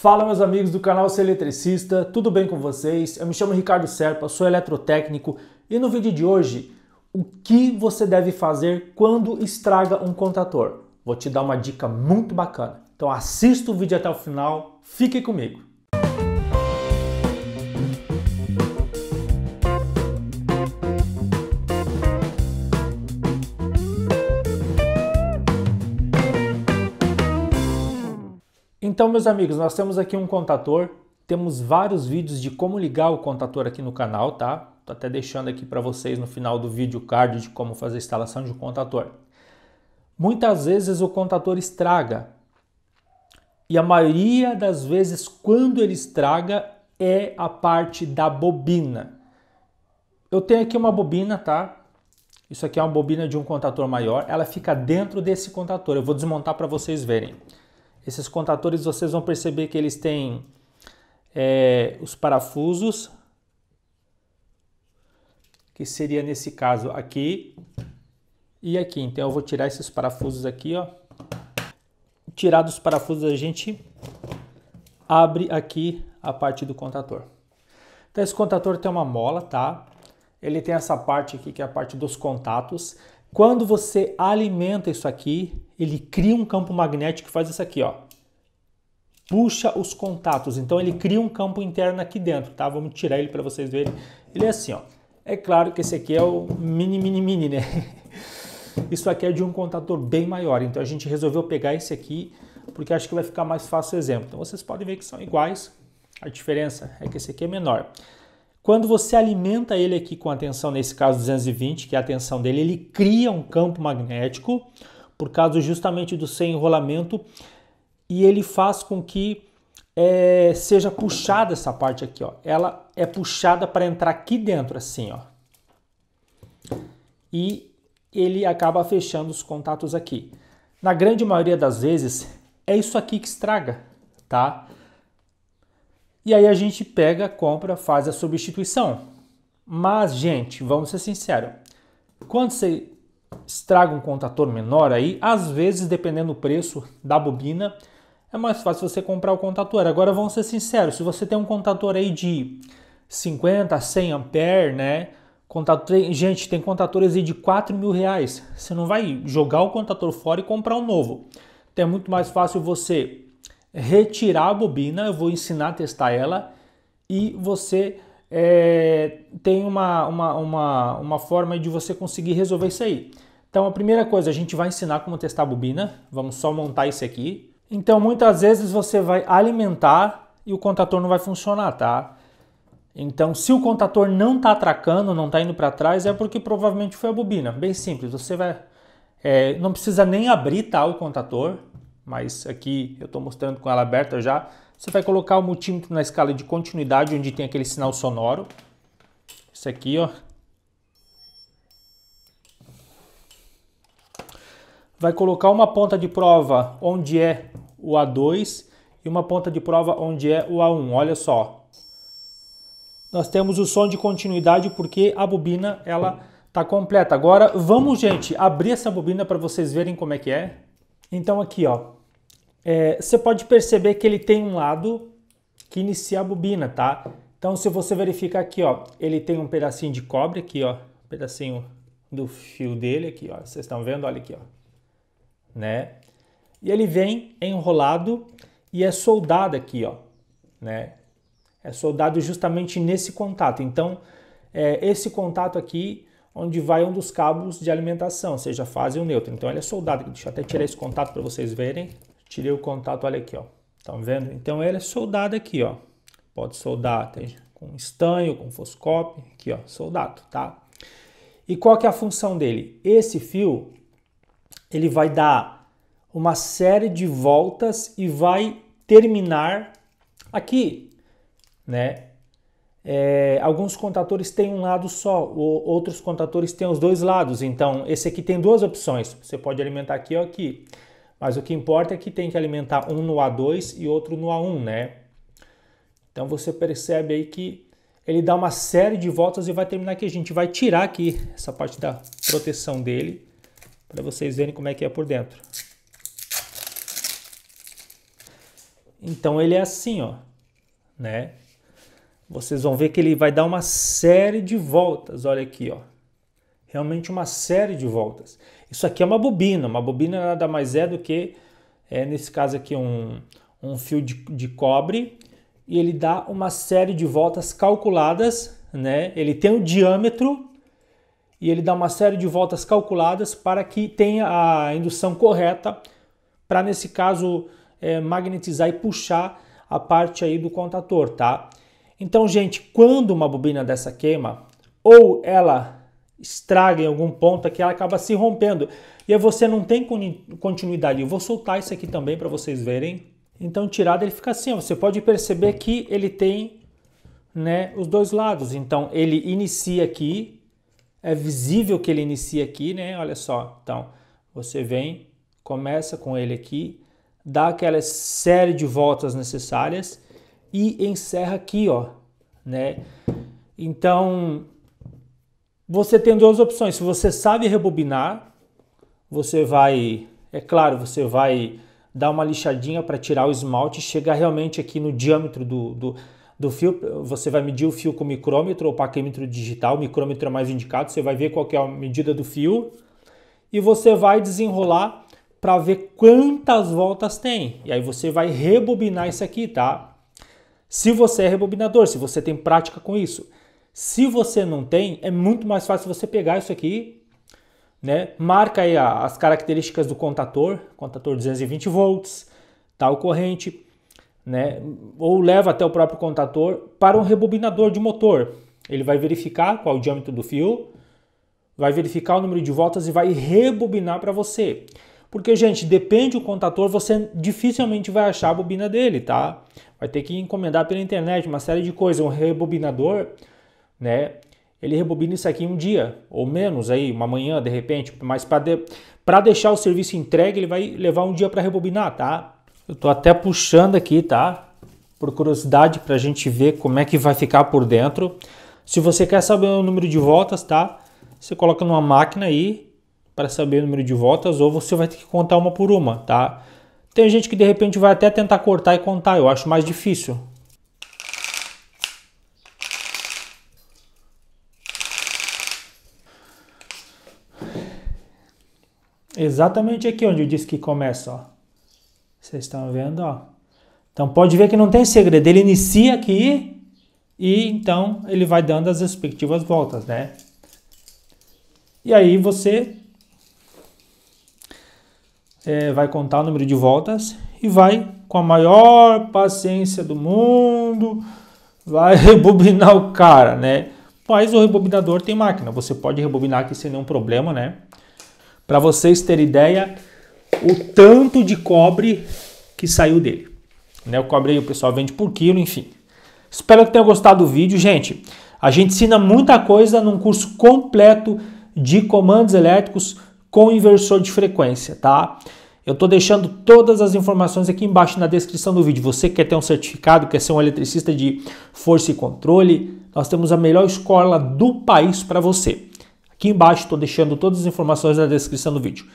Fala meus amigos do canal Ser Eletricista, tudo bem com vocês? Eu me chamo Ricardo Serpa, sou eletrotécnico e no vídeo de hoje, o que você deve fazer quando estraga um contator? Vou te dar uma dica muito bacana. Então assista o vídeo até o final, fique comigo. Então, meus amigos, nós temos aqui um contator, temos vários vídeos de como ligar o contator aqui no canal, tá? Tô até deixando aqui para vocês no final do vídeo card de como fazer a instalação de um contator. Muitas vezes o contator estraga. E a maioria das vezes quando ele estraga é a parte da bobina. Eu tenho aqui uma bobina, tá? Isso aqui é uma bobina de um contator maior, ela fica dentro desse contator. Eu vou desmontar para vocês verem. Esses contadores vocês vão perceber que eles têm é, os parafusos, que seria nesse caso aqui e aqui. Então eu vou tirar esses parafusos aqui, ó. Tirar os parafusos a gente abre aqui a parte do contator. Então esse contator tem uma mola, tá? Ele tem essa parte aqui que é a parte dos contatos. Quando você alimenta isso aqui, ele cria um campo magnético que faz isso aqui, ó. Puxa os contatos. Então ele cria um campo interno aqui dentro, tá? Vamos tirar ele para vocês verem. Ele é assim, ó. É claro que esse aqui é o mini, mini, mini, né? Isso aqui é de um contador bem maior, então a gente resolveu pegar esse aqui porque acho que vai ficar mais fácil o exemplo. Então vocês podem ver que são iguais, a diferença é que esse aqui é menor. Quando você alimenta ele aqui com a tensão, nesse caso 220, que é a tensão dele, ele cria um campo magnético por causa justamente do seu enrolamento e ele faz com que é, seja puxada essa parte aqui, ó. Ela é puxada para entrar aqui dentro, assim, ó. E ele acaba fechando os contatos aqui. Na grande maioria das vezes, é isso aqui que estraga, tá? E aí a gente pega, compra, faz a substituição. Mas, gente, vamos ser sinceros. Quando você estraga um contator menor aí, às vezes, dependendo do preço da bobina, é mais fácil você comprar o contator. Agora, vamos ser sinceros, se você tem um contator aí de 50, 100 ampere, né? Contator, gente, tem contatores aí de 4 mil reais. Você não vai jogar o contator fora e comprar um novo. Então é muito mais fácil você retirar a bobina, eu vou ensinar a testar ela e você é, tem uma, uma, uma, uma forma de você conseguir resolver isso aí. Então a primeira coisa, a gente vai ensinar como testar a bobina, vamos só montar isso aqui. Então muitas vezes você vai alimentar e o contator não vai funcionar, tá? Então se o contator não está atracando, não está indo para trás, é porque provavelmente foi a bobina. Bem simples, você vai... É, não precisa nem abrir tá, o contator, mas aqui eu estou mostrando com ela aberta já. Você vai colocar o multímetro na escala de continuidade, onde tem aquele sinal sonoro. Isso aqui, ó. Vai colocar uma ponta de prova onde é o A2 e uma ponta de prova onde é o A1. Olha só. Nós temos o som de continuidade porque a bobina ela está completa. Agora vamos, gente, abrir essa bobina para vocês verem como é que é. Então aqui, ó, é, você pode perceber que ele tem um lado que inicia a bobina, tá? Então, se você verificar aqui, ó, ele tem um pedacinho de cobre aqui, ó, um pedacinho do fio dele aqui, ó. Vocês estão vendo? Olha aqui, ó. Né? E ele vem enrolado e é soldado aqui, ó, né? É soldado justamente nesse contato. Então, é esse contato aqui onde vai um dos cabos de alimentação, seja, fase ou neutro. Então, ele é soldado. Deixa eu até tirar esse contato para vocês verem. Tirei o contato, olha aqui, ó. Estão tá vendo? Então ele é soldado aqui, ó. Pode soldar até com estanho, com foscope, aqui, ó, soldado, tá? E qual que é a função dele? Esse fio, ele vai dar uma série de voltas e vai terminar aqui, né? É, alguns contatores têm um lado só, ou outros contatores têm os dois lados. Então, esse aqui tem duas opções. Você pode alimentar aqui ou aqui. Mas o que importa é que tem que alimentar um no A2 e outro no A1, né? Então você percebe aí que ele dá uma série de voltas e vai terminar que a gente vai tirar aqui essa parte da proteção dele para vocês verem como é que é por dentro. Então ele é assim, ó, né? Vocês vão ver que ele vai dar uma série de voltas, olha aqui, ó realmente uma série de voltas. Isso aqui é uma bobina, uma bobina nada mais é do que, é, nesse caso aqui, um, um fio de, de cobre, e ele dá uma série de voltas calculadas, né? Ele tem um diâmetro e ele dá uma série de voltas calculadas para que tenha a indução correta para, nesse caso, é, magnetizar e puxar a parte aí do contator, tá? Então, gente, quando uma bobina dessa queima, ou ela estraga em algum ponto aqui é ela acaba se rompendo. E aí você não tem continuidade. Eu vou soltar isso aqui também para vocês verem. Então, tirado ele fica assim, você pode perceber que ele tem né, os dois lados. Então, ele inicia aqui, é visível que ele inicia aqui, né? Olha só. Então, você vem, começa com ele aqui, dá aquela série de voltas necessárias e encerra aqui, ó, né? Então, você tem duas opções. Se você sabe rebobinar, você vai, é claro, você vai dar uma lixadinha para tirar o esmalte, chegar realmente aqui no diâmetro do, do, do, fio. Você vai medir o fio com micrômetro ou paquímetro digital, o micrômetro é mais indicado, você vai ver qual é a medida do fio e você vai desenrolar para ver quantas voltas tem. E aí você vai rebobinar isso aqui, tá? Se você é rebobinador, se você tem prática com isso. Se você não tem, é muito mais fácil você pegar isso aqui, né? Marca aí as características do contator, contator 220 volts, tal corrente, né? Ou leva até o próprio contator para um rebobinador de motor. Ele vai verificar qual é o diâmetro do fio, vai verificar o número de voltas e vai rebobinar para você. Porque, gente, depende do contator, você dificilmente vai achar a bobina dele, tá? Vai ter que encomendar pela internet uma série de coisas. Um rebobinador né? Ele rebobina isso aqui em um dia ou menos aí, uma manhã de repente, mas para de... deixar o serviço entregue, ele vai levar um dia para rebobinar, tá? Eu tô até puxando aqui, tá? Por curiosidade, para a gente ver como é que vai ficar por dentro. Se você quer saber o número de voltas, tá? Você coloca numa máquina aí para saber o número de voltas, ou você vai ter que contar uma por uma, tá? Tem gente que de repente vai até tentar cortar e contar, eu acho mais difícil. Exatamente aqui onde eu disse que começa, ó. Vocês estão vendo, ó. Então pode ver que não tem segredo. Ele inicia aqui e então ele vai dando as respectivas voltas, né? E aí você é, vai contar o número de voltas e vai com a maior paciência do mundo, vai rebobinar o cara, né? Mas o rebobinador tem máquina, você pode rebobinar aqui sem nenhum problema, né? Para vocês terem ideia, o tanto de cobre que saiu dele. Né? O cobre aí o pessoal vende por quilo, enfim. Espero que tenham gostado do vídeo, gente. A gente ensina muita coisa num curso completo de comandos elétricos com inversor de frequência, tá? Eu estou deixando todas as informações aqui embaixo na descrição do vídeo. Você quer ter um certificado, quer ser um eletricista de força e controle, nós temos a melhor escola do país para você. Aqui embaixo estou deixando todas as informações na descrição do vídeo.